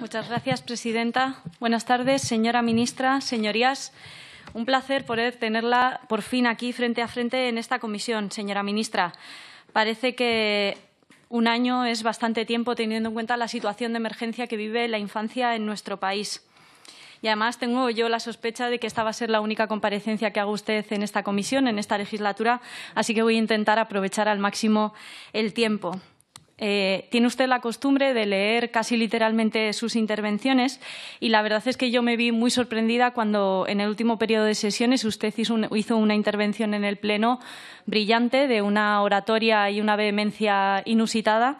Muchas gracias, presidenta. Buenas tardes, señora ministra, señorías. Un placer poder tenerla por fin aquí frente a frente en esta comisión, señora ministra. Parece que un año es bastante tiempo teniendo en cuenta la situación de emergencia que vive la infancia en nuestro país. Y además tengo yo la sospecha de que esta va a ser la única comparecencia que haga usted en esta comisión, en esta legislatura, así que voy a intentar aprovechar al máximo el tiempo. Eh, tiene usted la costumbre de leer casi literalmente sus intervenciones y la verdad es que yo me vi muy sorprendida cuando en el último periodo de sesiones usted hizo, una intervención en el Pleno brillante de una oratoria y una vehemencia inusitada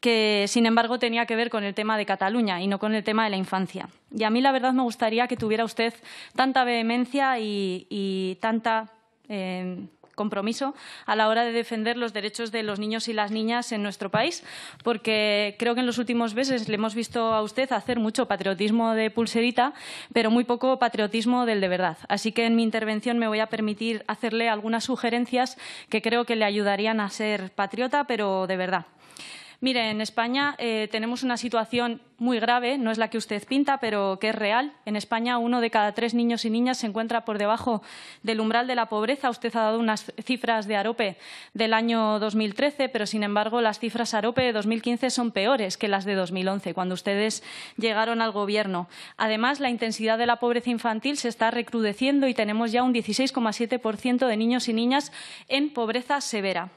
que, sin embargo, tenía que ver con el tema de Cataluña y no con el tema de la infancia. Y a mí, la verdad, me gustaría que tuviera usted tanta vehemencia y, tanta eh, compromiso a la hora de defender los derechos de los niños y las niñas en nuestro país, porque creo que en los últimos meses le hemos visto a usted hacer mucho patriotismo de pulserita, pero muy poco patriotismo del de verdad. Así que en mi intervención me voy a permitir hacerle algunas sugerencias que creo que le ayudarían a ser patriota, pero de verdad. Mire, en España eh, tenemos una situación muy grave, no es la que usted pinta, pero que es real. En España, uno de cada tres niños y niñas se encuentra por debajo del umbral de la pobreza. Usted ha dado unas cifras de AROPE del año 2013, pero sin embargo, las cifras AROPE de 2015 son peores que las de 2011, cuando ustedes llegaron al Gobierno. Además, la intensidad de la pobreza infantil se está recrudeciendo y tenemos ya un 16,7% de niños y niñas en pobreza severa.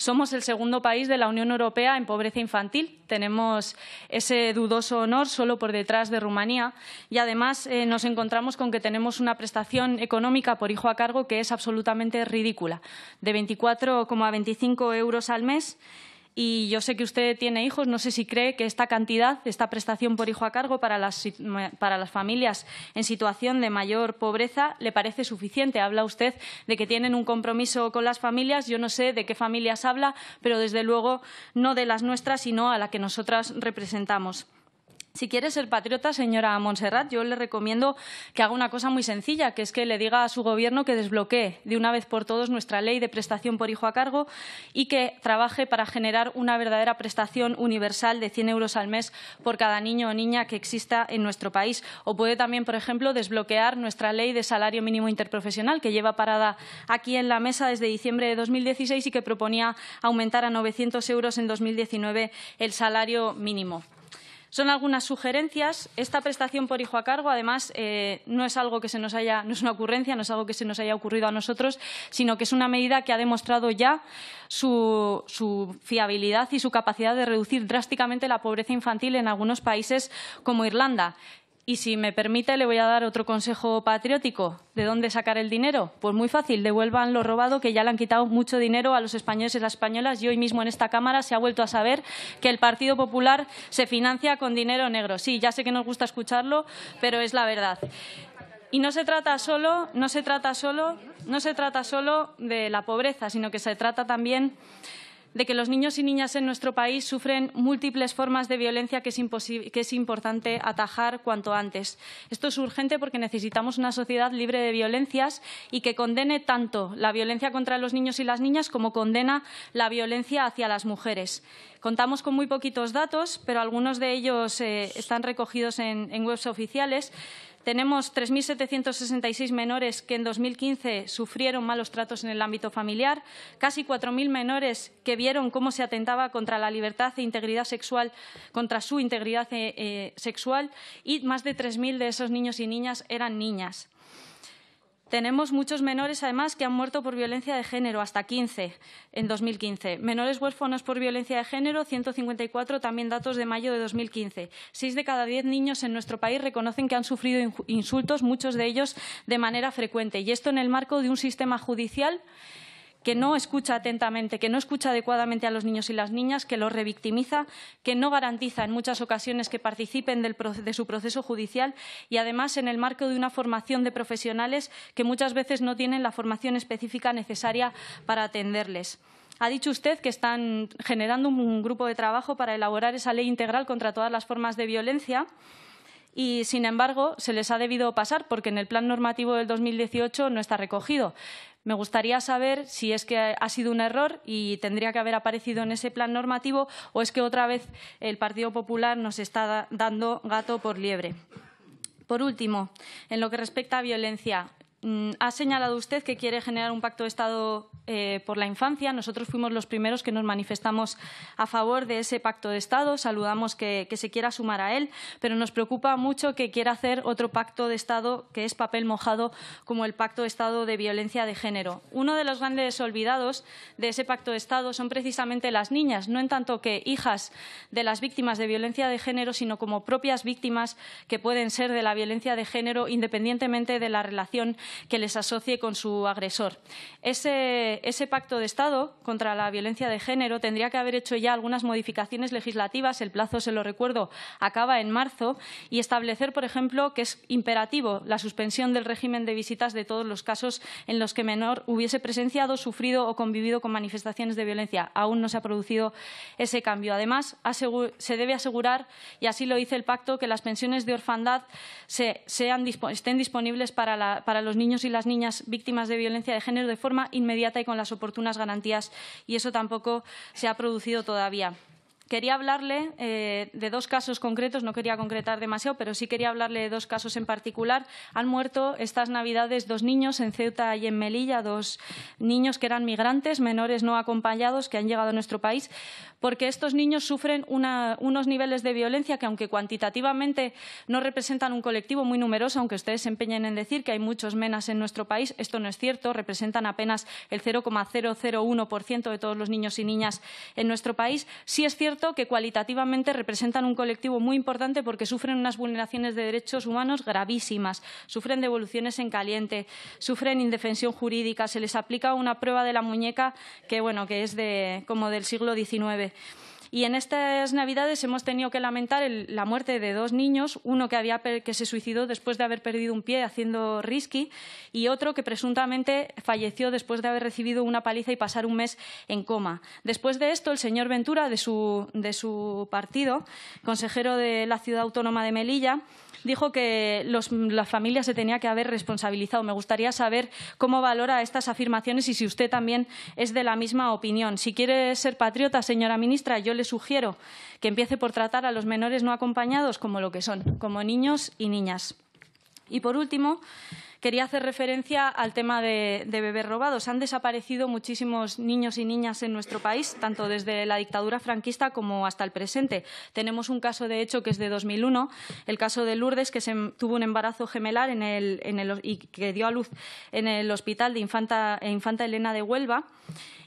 Somos el segundo país de la Unión Europea en pobreza infantil. Tenemos ese dudoso honor solo por detrás de Rumanía y además eh, nos encontramos con que tenemos una prestación económica por hijo a cargo que es absolutamente ridícula, de 24,25 euros al mes y yo sé que usted tiene hijos, no sé si cree que esta cantidad, esta prestación por hijo a cargo para las, para las familias en situación de mayor pobreza, le parece suficiente. Habla usted de que tienen un compromiso con las familias. Yo no sé de qué familias habla, pero desde luego no de las nuestras, sino a la que nosotras representamos. Si quiere ser patriota, señora Montserrat, yo le recomiendo que haga una cosa muy sencilla, que es que le diga a su gobierno que desbloquee de una vez por todos nuestra ley de prestación por hijo a cargo y que trabaje para generar una verdadera prestación universal de 100 euros al mes por cada niño o niña que exista en nuestro país. O puede también, por ejemplo, desbloquear nuestra ley de salario mínimo interprofesional, que lleva parada aquí en la mesa desde diciembre de 2016 y que proponía aumentar a 900 euros en 2019 el salario mínimo. Son algunas sugerencias. Esta prestación por hijo a cargo, además, eh, no es algo que se nos haya, no una ocurrencia, no es algo que se nos haya ocurrido a nosotros, sino que es una medida que ha demostrado ya su fiabilidad y su capacidad de reducir drásticamente la pobreza infantil en algunos países como Irlanda. Y si me permite, le voy a dar otro consejo patriótico. ¿De dónde sacar el dinero? Pues muy fácil, devuelvan lo robado, que ya le han quitado mucho dinero a los españoles y las españolas. Y hoy mismo en esta Cámara se ha vuelto a saber que el Partido Popular se financia con dinero negro. Sí, ya sé que nos gusta escucharlo, pero es la verdad. Y no se trata solo, no se trata solo, no se trata solo de la pobreza, sino que se trata también de que los niños y niñas en nuestro país sufren múltiples formas de violencia que es, importante atajar cuanto antes. Esto es urgente porque necesitamos una sociedad libre de violencias y que condene tanto la violencia contra los niños y las niñas como condena la violencia hacia las mujeres Contamos con muy poquitos datos, pero algunos de ellos eh, están recogidos en, webs oficiales. Tenemos 3.766 menores que en 2015 sufrieron malos tratos en el ámbito familiar, casi 4.000 menores que vieron cómo se atentaba contra la libertad e integridad sexual, contra su integridad eh, eh, sexual, y más de 3.000 de esos niños y niñas eran niñas. Tenemos muchos menores, además, que han muerto por violencia de género, hasta 15 en 2015. Menores huérfanos por violencia de género, 154, también datos de mayo de 2015. Seis de cada diez niños en nuestro país reconocen que han sufrido insultos, muchos de ellos de manera frecuente. Y esto en el marco de un sistema judicial que no escucha atentamente, que no escucha adecuadamente a los niños y las niñas, que los revictimiza, que no garantiza en muchas ocasiones que participen de su proceso judicial y, además, en el marco de una formación de profesionales que muchas veces no tienen la formación específica necesaria para atenderles. Ha dicho usted que están generando un grupo de trabajo para elaborar esa ley integral contra todas las formas de violencia y, sin embargo, se les ha debido pasar porque en el plan normativo del 2018 no está recogido. Me gustaría saber si es que ha sido un error y tendría que haber aparecido en ese plan normativo o es que otra vez el Partido Popular nos está dando gato por liebre. Por último, en lo que respecta a violencia, Mm, ha señalado usted que quiere generar un pacto de Estado eh, por la infancia. Nosotros fuimos los primeros que nos manifestamos a favor de ese pacto de Estado. Saludamos que, que, se quiera sumar a él, pero nos preocupa mucho que quiera hacer otro pacto de Estado que es papel mojado, como el pacto de Estado de violencia de género. Uno de los grandes olvidados de ese pacto de Estado son precisamente las niñas, no en tanto que hijas de las víctimas de violencia de género, sino como propias víctimas que pueden ser de la violencia de género independientemente de la relación que les asocie con su agresor. Ese, pacto de Estado contra la violencia de género tendría que haber hecho ya algunas modificaciones legislativas, el plazo, se lo recuerdo, acaba en marzo, y establecer, por ejemplo, que es imperativo la suspensión del régimen de visitas de todos los casos en los que menor hubiese presenciado, sufrido o convivido con manifestaciones de violencia. Aún no se ha producido ese cambio. Además, se debe asegurar, y así lo dice el pacto, que las pensiones de orfandad estén disponibles para, para los niños y las niñas víctimas de violencia de género de forma inmediata y con las oportunas garantías, y eso tampoco se ha producido todavía. Quería hablarle eh, de dos casos concretos, no quería concretar demasiado, pero sí quería hablarle de dos casos en particular. Han muerto estas Navidades dos niños en Ceuta y en Melilla, dos niños que eran migrantes, menores no acompañados, que han llegado a nuestro país, porque estos niños sufren unos niveles de violencia que, aunque cuantitativamente no representan un colectivo muy numeroso, aunque ustedes se empeñen en decir que hay muchos menas en nuestro país, esto no es cierto, representan apenas el 0,001% de todos los niños y niñas en nuestro país. Sí es cierto que cualitativamente representan un colectivo muy importante porque sufren unas vulneraciones de derechos humanos gravísimas, sufren devoluciones en caliente, sufren indefensión jurídica, se les aplica una prueba de la muñeca que, bueno, que es de, como del siglo XIX. Y en estas Navidades hemos tenido que lamentar la muerte de dos niños, uno que, había, se suicidó después de haber perdido un pie haciendo risky y otro que presuntamente falleció después de haber recibido una paliza y pasar un mes en coma. Después de esto, el señor Ventura, de su, partido, consejero de la ciudad autónoma de Melilla, dijo que la familia se tenía que haber responsabilizado. Me gustaría saber cómo valora estas afirmaciones y si usted también es de la misma opinión. Si quiere ser patriota, señora ministra, yo le sugiero que empiece por tratar a los menores no acompañados como lo que son, como niños y niñas. Y por último, Quería hacer referencia al tema de, bebés robados. Han desaparecido muchísimos niños y niñas en nuestro país, tanto desde la dictadura franquista como hasta el presente. Tenemos un caso, de hecho, que es de 2001, el caso de Lourdes, que se em, tuvo un embarazo gemelar en el, en el, y que dio a luz en el hospital de Infanta, Infanta Elena de Huelva.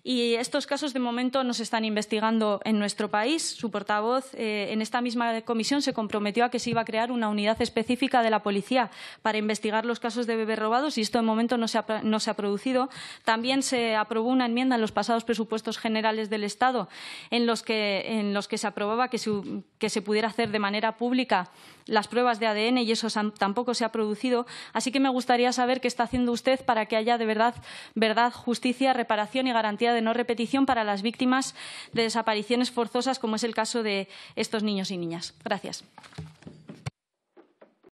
Y estos casos de momento no se están investigando en nuestro país. Su portavoz eh, en esta misma comisión se comprometió a que se iba a crear una unidad específica de la policía para investigar los casos de robados y esto de momento no se ha, no se ha producido. También se aprobó una enmienda en los pasados presupuestos generales del Estado en los que, se aprobaba que se, que se pudiera hacer de manera pública las pruebas de ADN y eso tampoco se ha producido. Así que me gustaría saber qué está haciendo usted para que haya de verdad, verdad, justicia, reparación y garantía de no repetición para las víctimas de desapariciones forzosas, como es el caso de estos niños y niñas. Gracias.